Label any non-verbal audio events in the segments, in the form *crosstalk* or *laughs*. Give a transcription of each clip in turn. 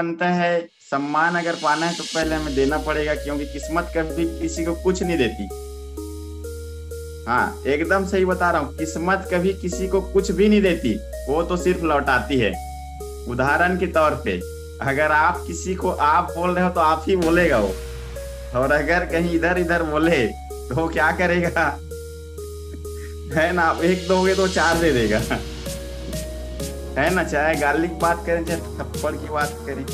बनता है सम्मान अगर पाना है तो पहले हमें देना पड़ेगा क्योंकि किस्मत कभी किसी को कुछ नहीं देती हाँ एकदम सही बता रहा हूँ किस्मत कभी किसी को कुछ भी नहीं देती वो तो सिर्फ लौटाती है उदाहरण के तौर पे अगर आप किसी को आप बोल रहे हो तो आप ही बोलेगा वो और अगर कहीं इधर इधर बोले तो क्या करेगा *laughs* है ना आप एक दोगे तो चार दे देगा है ना चाहे गार्लिक बात करें चाहे थप्पड़ की बात करें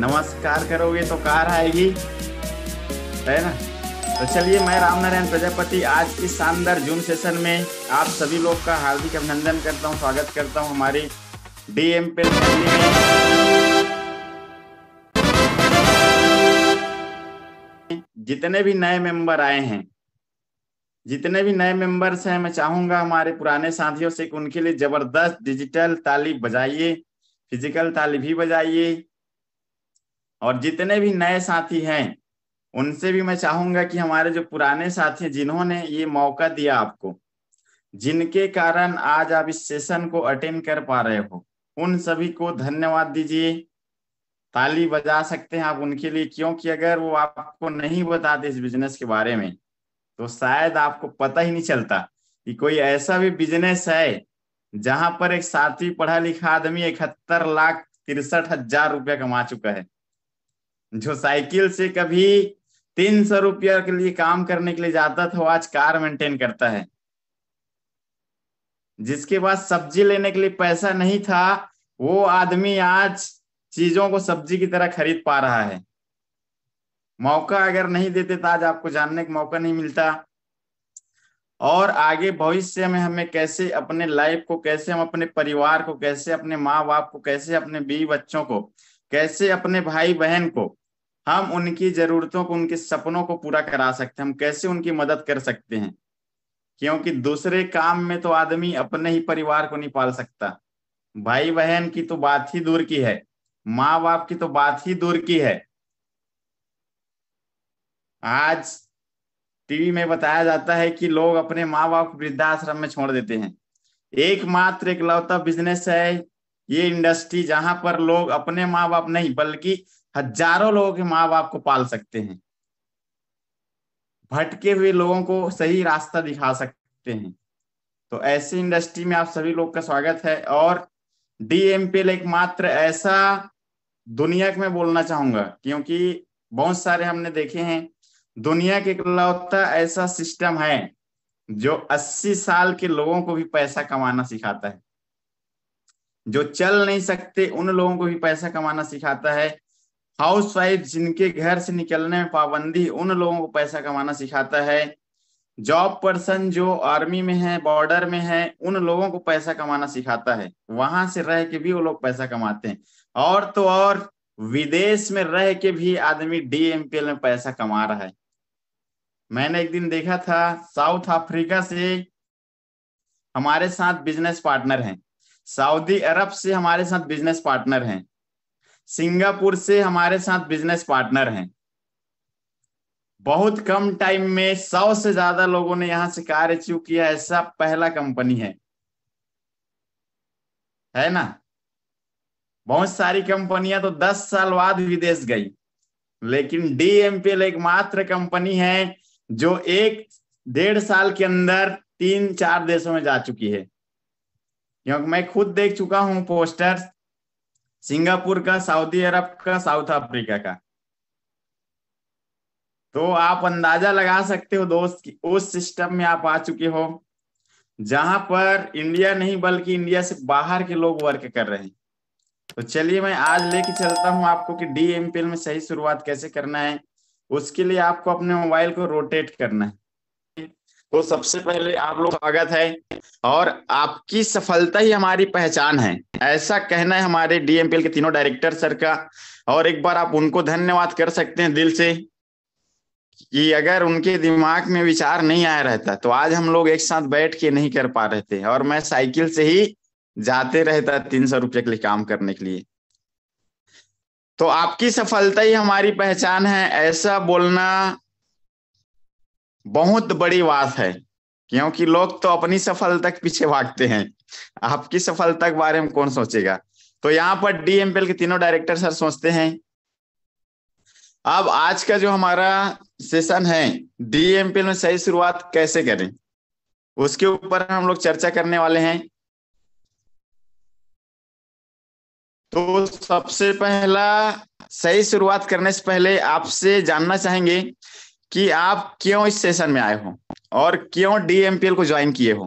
नमस्कार करोगे तो कार आएगी है ना तो चलिए मैं रामनारायण प्रजापति आज इस शानदार जून सेशन में आप सभी लोग का हार्दिक अभिनंदन करता हूँ स्वागत करता हूँ हमारी डीएम पे जितने भी नए मेंबर आए हैं जितने भी नए मेंबर्स हैं मैं चाहूंगा हमारे पुराने साथियों से उनके लिए जबरदस्त डिजिटल ताली बजाइए फिजिकल ताली भी बजाइए और जितने भी नए साथी हैं उनसे भी मैं चाहूंगा कि हमारे जो पुराने साथी हैं जिन्होंने ये मौका दिया आपको जिनके कारण आज आप इस सेशन को अटेंड कर पा रहे हो उन सभी को धन्यवाद दीजिए ताली बजा सकते हैं आप उनके लिए क्योंकि अगर वो आपको नहीं बताते इस बिजनेस के बारे में तो शायद आपको पता ही नहीं चलता कि कोई ऐसा भी बिजनेस है जहां पर एक सातवीं पढ़ा लिखा आदमी इकहत्तर लाख तिरसठ हजार रुपया कमा चुका है जो साइकिल से कभी तीन सौ रुपया के लिए काम करने के लिए जाता था वो आज कार मेंटेन करता है जिसके पास सब्जी लेने के लिए पैसा नहीं था वो आदमी आज चीजों को सब्जी की तरह खरीद पा रहा है मौका अगर नहीं देते तो आज आपको जानने का मौका नहीं मिलता और आगे भविष्य में हमें कैसे अपने लाइफ को कैसे हम अपने परिवार को कैसे अपने माँ बाप को कैसे अपने बीवी बच्चों को कैसे अपने भाई बहन को हम उनकी जरूरतों को उनके सपनों को पूरा करा सकते हैं हम कैसे उनकी मदद कर सकते हैं क्योंकि दूसरे काम में तो आदमी अपने ही परिवार को नहीं पाल सकता भाई बहन की तो बात ही दूर की है माँ बाप की तो बात ही दूर की है आज टीवी में बताया जाता है कि लोग अपने माँ बाप को वृद्धाश्रम में छोड़ देते हैं एकमात्र इकलौता बिजनेस है ये इंडस्ट्री जहां पर लोग अपने माँ बाप नहीं बल्कि हजारों लोगों के माँ बाप को पाल सकते हैं भटके हुए लोगों को सही रास्ता दिखा सकते हैं तो ऐसी इंडस्ट्री में आप सभी लोग का स्वागत है और डीएमपीएल एकमात्र ऐसा दुनिया में बोलना चाहूंगा क्योंकि बहुत सारे हमने देखे हैं दुनिया के इकलौता ऐसा सिस्टम है जो 80 साल के लोगों को भी पैसा कमाना सिखाता है जो चल नहीं सकते उन लोगों को भी पैसा कमाना सिखाता है हाउस वाइफ जिनके घर से निकलने में पाबंदी उन लोगों को पैसा कमाना सिखाता है जॉब पर्सन जो आर्मी में है बॉर्डर में है उन लोगों को पैसा कमाना सिखाता है वहां से रह के भी वो लोग पैसा कमाते हैं और तो और विदेश में रह के भी आदमी डीएमपीएल में पैसा कमा रहा है मैंने एक दिन देखा था साउथ अफ्रीका से हमारे साथ बिजनेस पार्टनर हैं सऊदी अरब से हमारे साथ बिजनेस पार्टनर हैं सिंगापुर से हमारे साथ बिजनेस पार्टनर हैं बहुत कम टाइम में सौ से ज्यादा लोगों ने यहां से कार्य अचीव किया ऐसा पहला कंपनी है है ना बहुत सारी कंपनियां तो दस साल बाद विदेश गई लेकिन डीएमपीएल एकमात्र कंपनी है जो एक डेढ़ साल के अंदर तीन चार देशों में जा चुकी है क्योंकि मैं खुद देख चुका हूं पोस्टर सिंगापुर का सऊदी अरब का साउथ अफ्रीका का तो आप अंदाजा लगा सकते हो दोस्त कि उस सिस्टम में आप आ चुके हो जहां पर इंडिया नहीं बल्कि इंडिया से बाहर के लोग वर्क कर रहे हैं तो चलिए मैं आज लेके चलता हूं आपको कि डी में सही शुरुआत कैसे करना है उसके लिए आपको अपने मोबाइल को रोटेट करना है तो सबसे पहले आप लोग स्वागत है और आपकी सफलता ही हमारी पहचान है ऐसा कहना है हमारे डीएमपीएल के तीनों डायरेक्टर सर का और एक बार आप उनको धन्यवाद कर सकते हैं दिल से कि अगर उनके दिमाग में विचार नहीं आया रहता तो आज हम लोग एक साथ बैठ के नहीं कर पा रहे थे और मैं साइकिल से ही जाते रहता तीन सौ रुपये के लिए काम करने के लिए तो आपकी सफलता ही हमारी पहचान है ऐसा बोलना बहुत बड़ी बात है क्योंकि लोग तो अपनी सफलता के पीछे भागते हैं आपकी सफलता के बारे में कौन सोचेगा तो यहाँ पर डीएमपीएल के तीनों डायरेक्टर सर सोचते हैं अब आज का जो हमारा सेशन है डीएमपीएल में सही शुरुआत कैसे करें उसके ऊपर हम लोग चर्चा करने वाले हैं तो सबसे पहला सही शुरुआत करने से पहले आपसे जानना चाहेंगे कि आप क्यों इस सेशन में आए हो और क्यों डीएमपीएल को ज्वाइन किए हो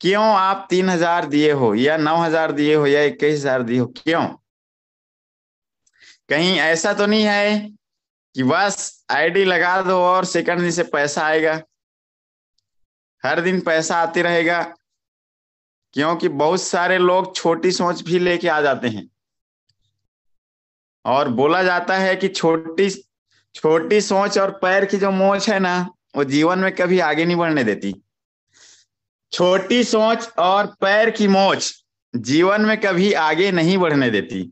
क्यों आप तीन हजार दिए हो या नौ हजार दिए हो या इक्कीस हजार दिए हो क्यों कहीं ऐसा तो नहीं है कि बस आईडी लगा दो और सेकंड दिन से पैसा आएगा हर दिन पैसा आते रहेगा क्योंकि बहुत सारे लोग छोटी सोच भी लेके आ जाते हैं और बोला जाता है कि छोटी छोटी सोच और पैर की जो मोच है ना वो जीवन में कभी आगे नहीं बढ़ने देती छोटी सोच और पैर की मोच जीवन में कभी आगे नहीं बढ़ने देती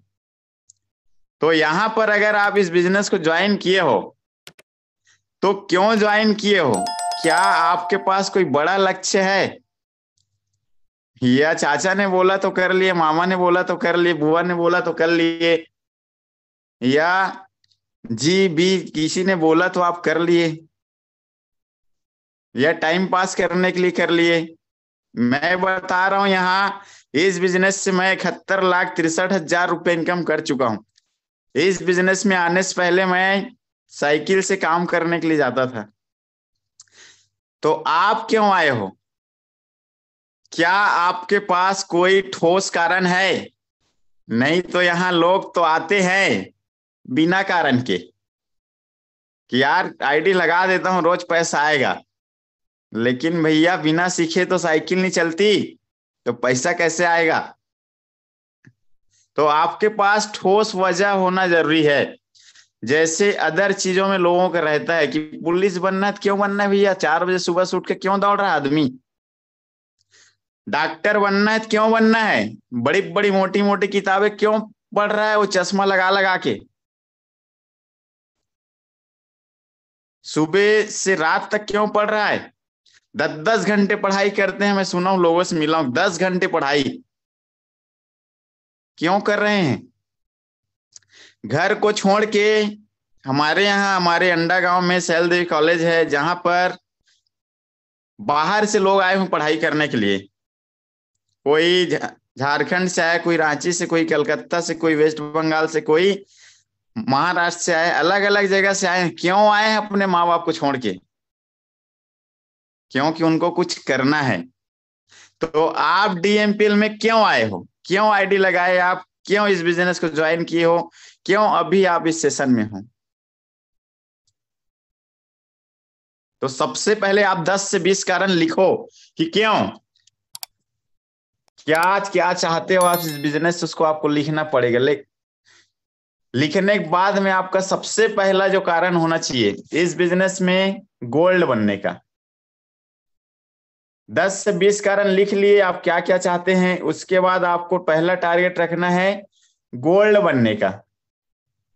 तो यहां पर अगर आप इस बिजनेस को ज्वाइन किए हो तो क्यों ज्वाइन किए हो क्या आपके पास कोई बड़ा लक्ष्य है या चाचा ने बोला तो कर लिए मामा ने बोला तो कर लिए बुआ ने बोला तो कर लिए या जी बी किसी ने बोला तो आप कर लिए या टाइम पास करने के लिए कर लिए मैं बता रहा हूं यहाँ इस बिजनेस से मैं इकहत्तर लाख तिरसठ हजार रुपये इनकम कर चुका हूं इस बिजनेस में आने से पहले मैं साइकिल से काम करने के लिए जाता था तो आप क्यों आए हो क्या आपके पास कोई ठोस कारण है नहीं तो यहाँ लोग तो आते हैं बिना कारण के कि यार आईडी लगा देता हूँ रोज पैसा आएगा लेकिन भैया बिना सीखे तो साइकिल नहीं चलती तो पैसा कैसे आएगा तो आपके पास ठोस वजह होना जरूरी है जैसे अदर चीजों में लोगों का रहता है कि पुलिस बनना है तो क्यों बनना है भैया चार बजे सुबह से उठ के क्यों दौड़ रहा आदमी डॉक्टर बनना है तो क्यों बनना है बड़ी बड़ी मोटी मोटी किताबें क्यों पढ़ रहा है वो चश्मा लगा लगा के सुबह से रात तक क्यों पढ़ रहा है दस दस घंटे पढ़ाई करते हैं मैं सुना हूं लोगों से मिला हूं दस घंटे पढ़ाई क्यों कर रहे हैं घर को छोड़ के हमारे यहाँ हमारे अंडा गांव में देवी कॉलेज है जहां पर बाहर से लोग आए हुए पढ़ाई करने के लिए कोई झारखंड से आया कोई रांची से कोई कलकत्ता से कोई वेस्ट बंगाल से कोई महाराष्ट्र से आए अलग अलग जगह से आए क्यों आए हैं अपने माँ बाप को छोड़ के क्योंकि उनको कुछ करना है तो आप डीएमपीएल में क्यों आए हो क्यों आईडी लगाए आप क्यों इस बिजनेस को ज्वाइन किए हो क्यों अभी आप इस सेशन में हो तो सबसे पहले आप 10 से 20 कारण लिखो कि क्यों क्या क्या चाहते हो आप इस बिजनेस उसको आपको लिखना पड़ेगा लेकिन लिखने के बाद में आपका सबसे पहला जो कारण होना चाहिए इस बिजनेस में गोल्ड बनने का दस से बीस कारण लिख लिए आप क्या क्या चाहते हैं उसके बाद आपको पहला टारगेट रखना है गोल्ड बनने का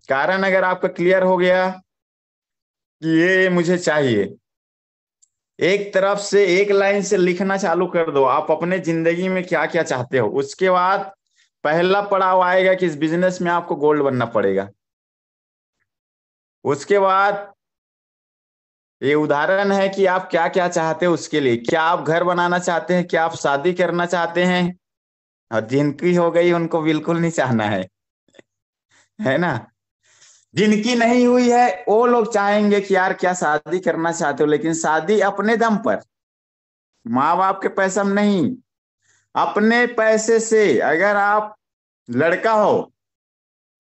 कारण अगर आपका क्लियर हो गया कि ये मुझे चाहिए एक तरफ से एक लाइन से लिखना चालू कर दो आप अपने जिंदगी में क्या क्या चाहते हो उसके बाद पहला पड़ाव आएगा कि इस बिजनेस में आपको गोल्ड बनना पड़ेगा उसके बाद ये उदाहरण है कि आप क्या क्या चाहते हैं उसके लिए क्या आप घर बनाना चाहते हैं क्या आप शादी करना चाहते हैं और जिनकी हो गई उनको बिल्कुल नहीं चाहना है है ना जिनकी नहीं हुई है वो लोग चाहेंगे कि यार क्या शादी करना चाहते हो लेकिन शादी अपने दम पर माँ बाप के पैसा में नहीं अपने पैसे से अगर आप लड़का हो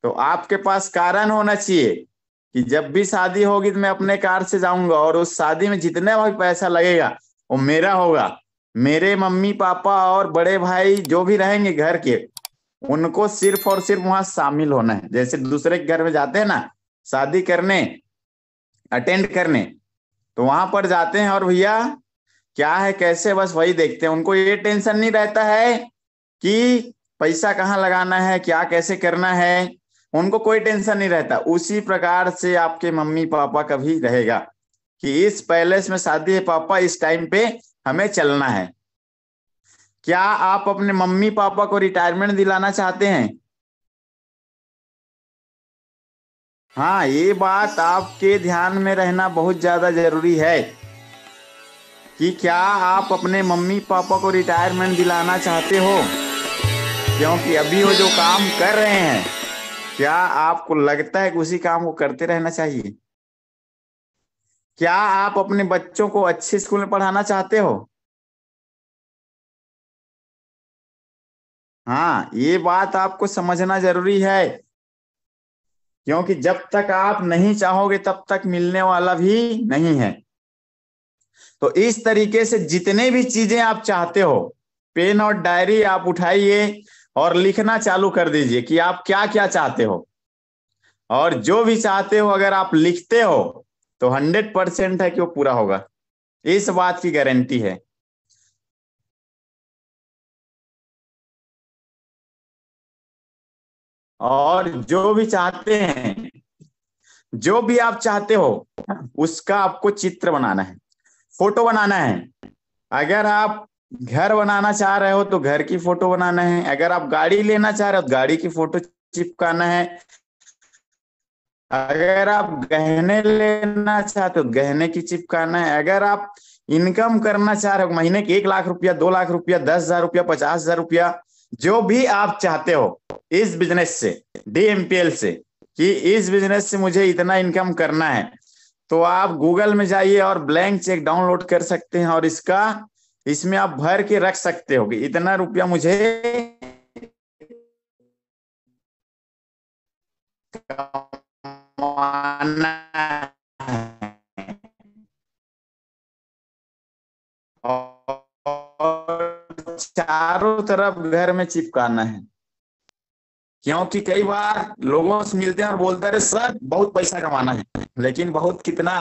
तो आपके पास कारण होना चाहिए कि जब भी शादी होगी तो मैं अपने कार से जाऊंगा और उस शादी में जितना भी पैसा लगेगा वो मेरा होगा मेरे मम्मी पापा और बड़े भाई जो भी रहेंगे घर के उनको सिर्फ और सिर्फ वहां शामिल होना है जैसे दूसरे के घर में जाते हैं ना शादी करने अटेंड करने तो वहां पर जाते हैं और भैया क्या है कैसे बस वही देखते हैं उनको ये टेंशन नहीं रहता है कि पैसा कहाँ लगाना है क्या कैसे करना है उनको कोई टेंशन नहीं रहता उसी प्रकार से आपके मम्मी पापा का भी रहेगा कि इस पैलेस में शादी है पापा इस टाइम पे हमें चलना है क्या आप अपने मम्मी पापा को रिटायरमेंट दिलाना चाहते हैं हाँ ये बात आपके ध्यान में रहना बहुत ज्यादा जरूरी है कि क्या आप अपने मम्मी पापा को रिटायरमेंट दिलाना चाहते हो क्योंकि अभी वो जो काम कर रहे हैं क्या आपको लगता है कि उसी काम को करते रहना चाहिए क्या आप अपने बच्चों को अच्छे स्कूल में पढ़ाना चाहते हो हाँ ये बात आपको समझना जरूरी है क्योंकि जब तक आप नहीं चाहोगे तब तक मिलने वाला भी नहीं है तो इस तरीके से जितने भी चीजें आप चाहते हो पेन और डायरी आप उठाइए और लिखना चालू कर दीजिए कि आप क्या क्या चाहते हो और जो भी चाहते हो अगर आप लिखते हो तो हंड्रेड परसेंट है कि वो पूरा होगा इस बात की गारंटी है और जो भी चाहते हैं जो भी आप चाहते हो उसका आपको चित्र बनाना है फोटो बनाना है अगर आप घर बनाना चाह रहे हो तो घर की फोटो बनाना है अगर आप गाड़ी लेना चाह रहे हो तो गाड़ी की फोटो चिपकाना है अगर आप गहने लेना चाहते हो तो गहने की चिपकाना है अगर आप इनकम करना चाह रहे हो महीने के एक लाख रुपया दो लाख रुपया दस हजार रुपया पचास हजार रुपया जो भी आप चाहते हो इस बिजनेस से डीएमपीएल से कि इस बिजनेस से मुझे इतना इनकम करना है तो आप गूगल में जाइए और ब्लैंक चेक डाउनलोड कर सकते हैं और इसका इसमें आप भर के रख सकते हो इतना रुपया मुझे चारों तरफ घर में चिपकाना है क्योंकि कई बार लोगों से मिलते हैं और बोलते हैं सर बहुत पैसा कमाना है लेकिन बहुत कितना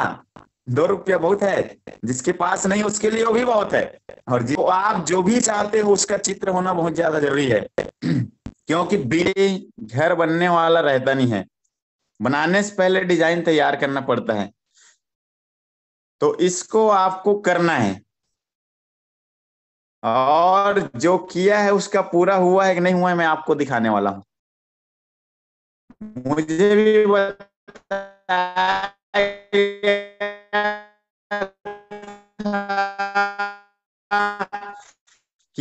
दो रुपया बहुत है जिसके पास नहीं उसके लिए वो भी बहुत है और जो आप जो भी चाहते हो उसका चित्र होना बहुत ज्यादा जरूरी है क्योंकि बिल्ली घर बनने वाला रहता नहीं है बनाने से पहले डिजाइन तैयार करना पड़ता है तो इसको आपको करना है और जो किया है उसका पूरा हुआ है कि नहीं हुआ है मैं आपको दिखाने वाला हूं मुझे भी कि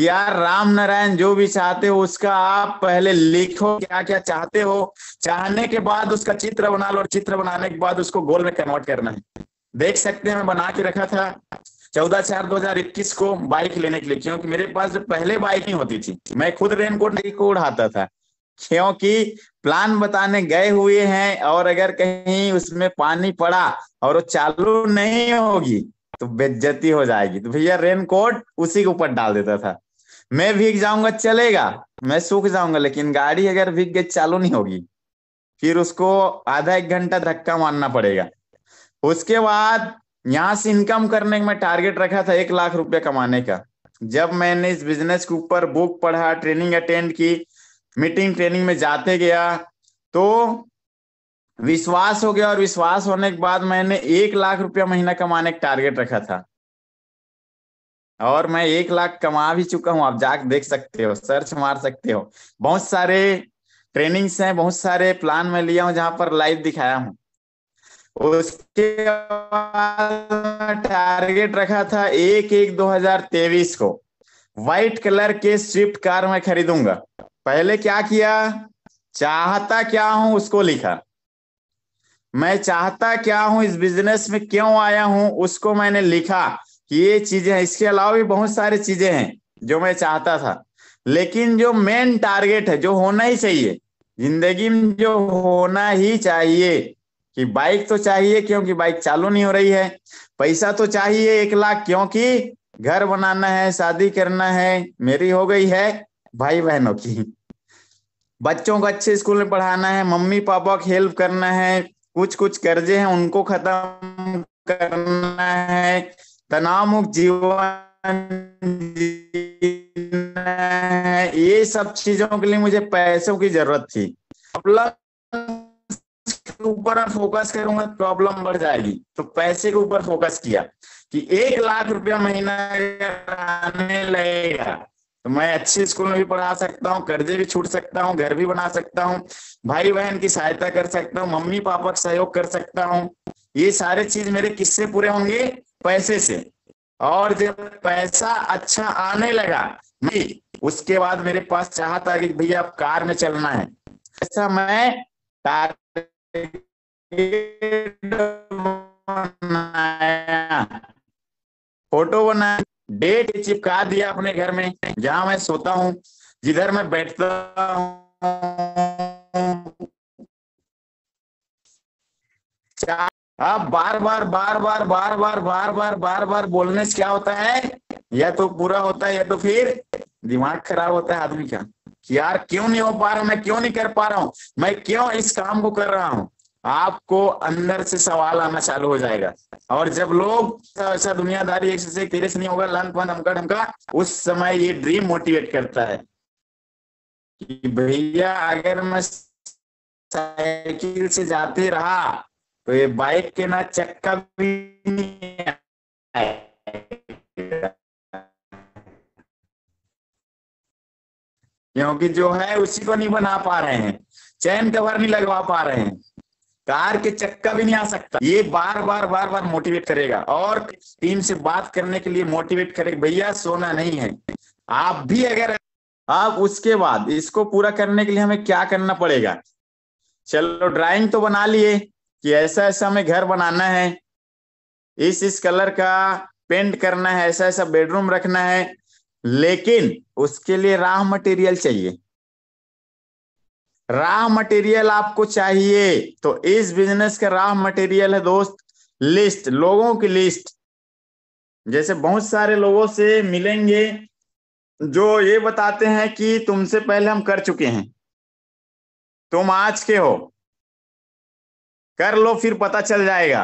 यार राम नारायण जो भी चाहते हो उसका आप पहले लिखो क्या क्या चाहते हो चाहने के बाद उसका चित्र बना लो और चित्र बनाने के बाद उसको गोल में कन्वर्ट करना है देख सकते हैं मैं बना के रखा था चौदह चार दो हजार इक्कीस को बाइक लेने के लिए क्योंकि मेरे पास पहले बाइक नहीं होती थी मैं खुद रेनकोट को उड़ाता था क्योंकि प्लान बताने गए हुए हैं और अगर कहीं उसमें पानी पड़ा और वो चालू नहीं होगी तो बेज्जती हो जाएगी तो भैया रेनकोट उसी के ऊपर डाल देता था मैं भीग जाऊंगा चलेगा मैं सूख जाऊंगा लेकिन गाड़ी अगर भीग गई चालू नहीं होगी फिर उसको आधा एक घंटा धक्का मारना पड़ेगा उसके बाद यहां से इनकम करने में टारगेट रखा था एक लाख रुपया कमाने का जब मैंने इस बिजनेस के ऊपर बुक पढ़ा ट्रेनिंग अटेंड की मीटिंग ट्रेनिंग में जाते गया तो विश्वास हो गया और विश्वास होने के बाद मैंने एक लाख रुपया महीना कमाने का टारगेट रखा था और मैं एक लाख कमा भी चुका हूं आप जाके देख सकते हो सर्च मार सकते हो बहुत सारे ट्रेनिंग्स हैं बहुत सारे प्लान मैं लिया हूं जहां पर लाइव दिखाया हूं उसके टारगेट रखा था एक एक दो हजार तेईस को व्हाइट कलर के स्विफ्ट कार मैं खरीदूंगा पहले क्या किया चाहता क्या हूं उसको लिखा मैं चाहता क्या हूं इस बिजनेस में क्यों आया हूं उसको मैंने लिखा कि ये चीजें हैं इसके अलावा भी बहुत सारी चीजें हैं जो मैं चाहता था लेकिन जो मेन टारगेट है जो होना ही चाहिए जिंदगी में जो होना ही चाहिए कि बाइक तो चाहिए क्योंकि बाइक चालू नहीं हो रही है पैसा तो चाहिए एक लाख क्योंकि घर बनाना है शादी करना है मेरी हो गई है भाई बहनों की बच्चों को अच्छे स्कूल में पढ़ाना है मम्मी पापा को हेल्प करना है कुछ कुछ कर्जे हैं उनको खत्म करना है तनाव मुक्त जीवन है ये सब चीजों के लिए मुझे पैसों की जरूरत थी ऊपर फोकस करूंगा प्रॉब्लम बढ़ जाएगी तो पैसे के ऊपर फोकस किया कि एक लाख रुपया महीना आने लगेगा तो मैं अच्छे स्कूल में भी पढ़ा सकता हूँ कर्जे भी छूट सकता हूँ घर भी बना सकता हूँ भाई बहन की सहायता कर सकता हूँ मम्मी पापा का सहयोग कर सकता हूँ ये सारे चीज मेरे किससे पूरे होंगे पैसे से और जब पैसा अच्छा आने लगा मैं उसके बाद मेरे पास चाहता कि भैया अब कार में चलना है ऐसा मैं कार फोटो बनाया डेट चिपका दिया अपने घर में जहां मैं सोता हूं जिधर मैं बैठता हूं आप बार बार बार बार बार बार बार बार बार बार बोलने से क्या होता है या तो पूरा होता है या तो फिर दिमाग खराब होता है आदमी का यार क्यों नहीं हो पा रहा मैं क्यों नहीं कर पा रहा हूं मैं क्यों इस काम को कर रहा हूं आपको अंदर से सवाल आना चालू हो जाएगा और जब लोग ऐसा दुनियादारी एक से से नहीं होगा लंक पंथ हमका ढमका उस समय ये ड्रीम मोटिवेट करता है कि भैया अगर मैं साइकिल से जाते रहा तो ये बाइक के ना चक्का भी नहीं क्योंकि जो है उसी को नहीं बना पा रहे हैं चैन कवर नहीं लगवा पा रहे हैं कार के चक्का भी नहीं आ सकता ये बार बार बार बार मोटिवेट करेगा और टीम से बात करने के लिए मोटिवेट करेगा भैया सोना नहीं है आप भी अगर आप उसके बाद इसको पूरा करने के लिए हमें क्या करना पड़ेगा चलो ड्राइंग तो बना लिए कि ऐसा ऐसा हमें घर बनाना है इस इस कलर का पेंट करना है ऐसा ऐसा बेडरूम रखना है लेकिन उसके लिए राह मटेरियल चाहिए राह मटेरियल आपको चाहिए तो इस बिजनेस का राह मटेरियल है दोस्त लिस्ट लोगों की लिस्ट जैसे बहुत सारे लोगों से मिलेंगे जो ये बताते हैं कि तुमसे पहले हम कर चुके हैं तुम आज के हो कर लो फिर पता चल जाएगा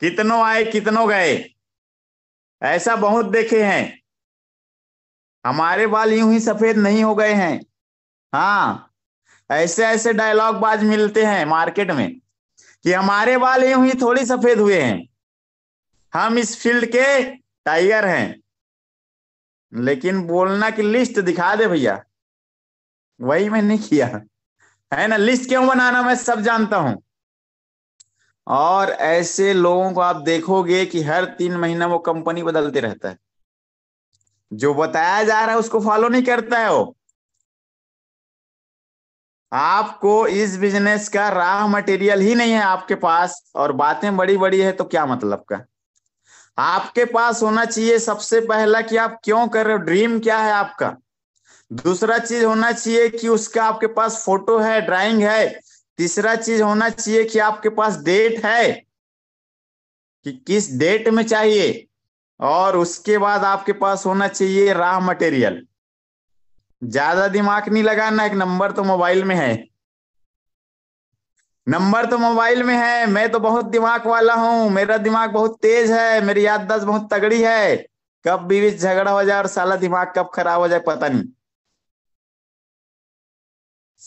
कितनों आए कितनों गए ऐसा बहुत देखे हैं हमारे बाल यूं ही सफेद नहीं हो गए हैं हाँ ऐसे ऐसे डायलॉग बाज मिलते हैं मार्केट में कि हमारे बाल यू ही थोड़ी सफेद हुए हैं हम इस फील्ड के टाइगर हैं लेकिन बोलना कि लिस्ट दिखा दे भैया वही मैंने किया है ना लिस्ट क्यों बनाना मैं सब जानता हूं और ऐसे लोगों को आप देखोगे कि हर तीन महीना वो कंपनी बदलते रहता है जो बताया जा रहा है उसको फॉलो नहीं करता है वो आपको इस बिजनेस का राह मटेरियल ही नहीं है आपके पास और बातें बड़ी बड़ी है तो क्या मतलब का आपके पास होना चाहिए सबसे पहला कि आप क्यों कर रहे हो ड्रीम क्या है आपका दूसरा चीज होना चाहिए कि उसका आपके पास फोटो है ड्राइंग है तीसरा चीज होना चाहिए कि आपके पास डेट है कि किस डेट में चाहिए और उसके बाद आपके पास होना चाहिए राह मटेरियल ज्यादा दिमाग नहीं लगाना एक नंबर तो मोबाइल में है नंबर तो मोबाइल में है मैं तो बहुत दिमाग वाला हूँ मेरा दिमाग बहुत तेज है मेरी याददाश्त बहुत तगड़ी है कब बीवी झगड़ा हो जाए और साला दिमाग कब खराब हो जाए पता नहीं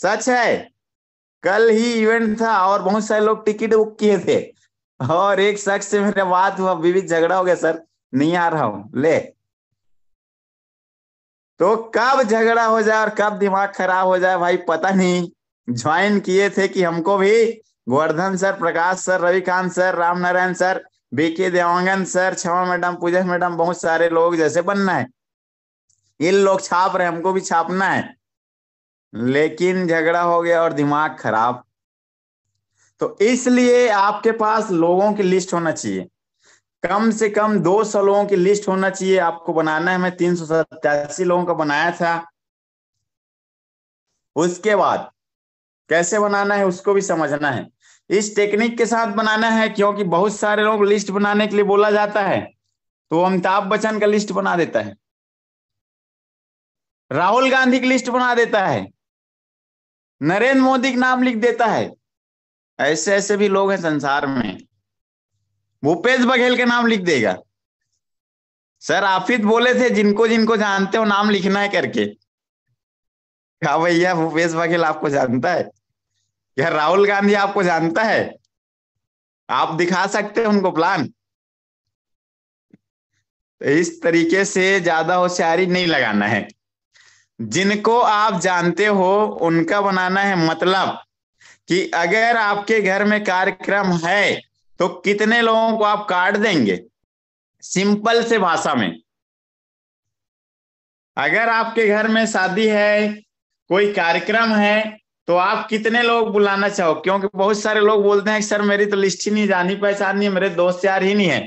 सच है कल ही इवेंट था और बहुत सारे लोग टिकट बुक किए थे और एक शख्स से मेरे बात हुआ बीवी झगड़ा हो गया सर नहीं आ रहा हूं ले तो कब झगड़ा हो जाए और कब दिमाग खराब हो जाए भाई पता नहीं ज्वाइन किए थे कि हमको भी Govardhan sir Prakash sir Ravikant sir Ram Narayan sir B K Devangan sir Kshama madam Pooja madam बहुत सारे लोग जैसे बनना है इन लोग छाप रहे हमको भी छापना है लेकिन झगड़ा हो गया और दिमाग खराब तो इसलिए आपके पास लोगों की लिस्ट होना चाहिए कम से कम दो सौ लोगों की लिस्ट होना चाहिए आपको बनाना है मैं तीन सौ सत्तासी लोगों का बनाया था उसके बाद कैसे बनाना है उसको भी समझना है इस टेक्निक के साथ बनाना है क्योंकि बहुत सारे लोग लिस्ट बनाने के लिए बोला जाता है तो अमिताभ बच्चन का लिस्ट बना देता है राहुल गांधी की लिस्ट बना देता है नरेंद्र मोदी का नाम लिख देता है ऐसे ऐसे भी लोग हैं संसार में भूपेश बघेल का नाम लिख देगा सर आफिद बोले थे जिनको जिनको जानते हो नाम लिखना है करके क्या भैया भूपेश बघेल आपको जानता है क्या राहुल गांधी आपको जानता है आप दिखा सकते हैं उनको प्लान तो इस तरीके से ज्यादा होशियारी नहीं लगाना है जिनको आप जानते हो उनका बनाना है मतलब कि अगर आपके घर में कार्यक्रम है तो कितने लोगों को आप कार्ड देंगे सिंपल से भाषा में अगर आपके घर में शादी है कोई कार्यक्रम है तो आप कितने लोग बुलाना चाहो क्योंकि बहुत सारे लोग बोलते हैं सर मेरी तो लिस्ट ही नहीं जानी पहचान नहीं मेरे दोस्त यार ही नहीं है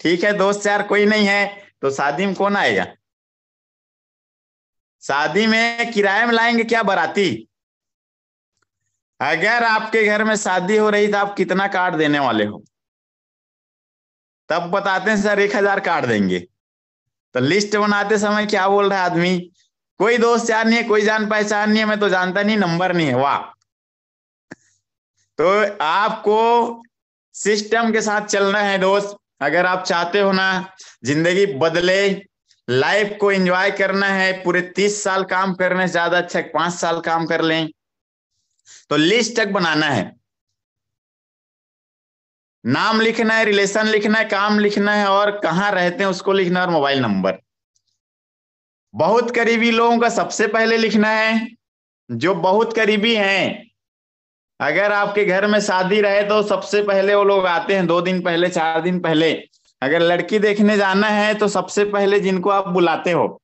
ठीक है दोस्त यार कोई नहीं है तो शादी में कौन आएगा शादी में किराए में लाएंगे क्या बराती अगर आपके घर में शादी हो रही तो आप कितना कार्ड देने वाले हो तब बताते हैं सर एक हजार कार्ड देंगे तो लिस्ट बनाते समय क्या बोल रहा है आदमी कोई दोस्त यार नहीं है कोई जान पहचान नहीं है मैं तो जानता नहीं नंबर नहीं है वाह तो आपको सिस्टम के साथ चलना है दोस्त अगर आप चाहते हो ना जिंदगी बदले लाइफ को एंजॉय करना है पूरे तीस साल काम करने से ज्यादा अच्छा पांच साल काम कर लें तो लिस्ट तक बनाना है नाम लिखना है रिलेशन लिखना है काम लिखना है और कहां रहते हैं उसको लिखना है और मोबाइल नंबर बहुत करीबी लोगों का सबसे पहले लिखना है जो बहुत करीबी हैं अगर आपके घर में शादी रहे तो सबसे पहले वो लोग आते हैं दो दिन पहले चार दिन पहले अगर लड़की देखने जाना है तो सबसे पहले जिनको आप बुलाते हो